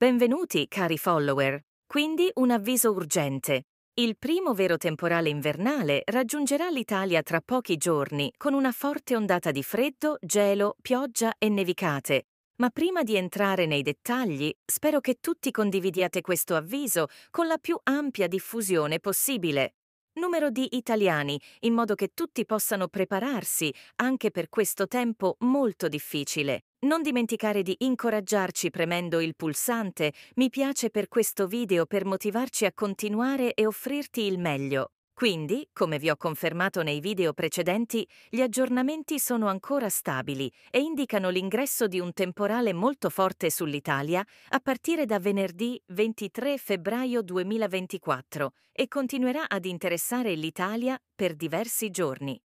Benvenuti, cari follower. Quindi un avviso urgente. Il primo vero temporale invernale raggiungerà l'Italia tra pochi giorni con una forte ondata di freddo, gelo, pioggia e nevicate. Ma prima di entrare nei dettagli, spero che tutti condividiate questo avviso con la più ampia diffusione possibile numero di italiani, in modo che tutti possano prepararsi anche per questo tempo molto difficile. Non dimenticare di incoraggiarci premendo il pulsante mi piace per questo video per motivarci a continuare e offrirti il meglio. Quindi, come vi ho confermato nei video precedenti, gli aggiornamenti sono ancora stabili e indicano l'ingresso di un temporale molto forte sull'Italia a partire da venerdì 23 febbraio 2024 e continuerà ad interessare l'Italia per diversi giorni.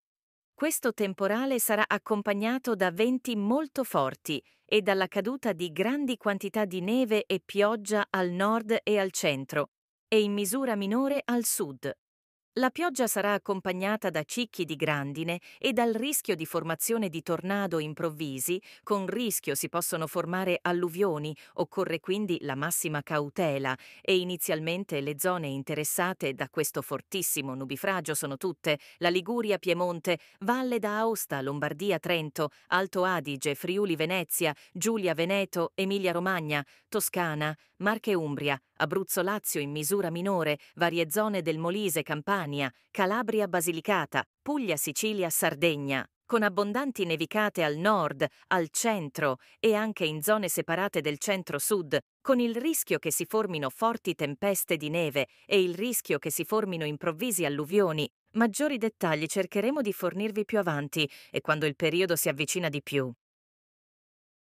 Questo temporale sarà accompagnato da venti molto forti e dalla caduta di grandi quantità di neve e pioggia al nord e al centro, e in misura minore al sud la pioggia sarà accompagnata da cicchi di grandine e dal rischio di formazione di tornado improvvisi, con rischio si possono formare alluvioni, occorre quindi la massima cautela e inizialmente le zone interessate da questo fortissimo nubifragio sono tutte la Liguria, Piemonte, Valle d'Aosta, Lombardia, Trento, Alto Adige, Friuli, Venezia, Giulia, Veneto, Emilia Romagna, Toscana, Marche Umbria, Abruzzo Lazio in misura minore, varie zone del Molise, Campania, Calabria Basilicata, Puglia Sicilia Sardegna, con abbondanti nevicate al nord, al centro e anche in zone separate del centro-sud, con il rischio che si formino forti tempeste di neve e il rischio che si formino improvvisi alluvioni. Maggiori dettagli cercheremo di fornirvi più avanti e quando il periodo si avvicina di più.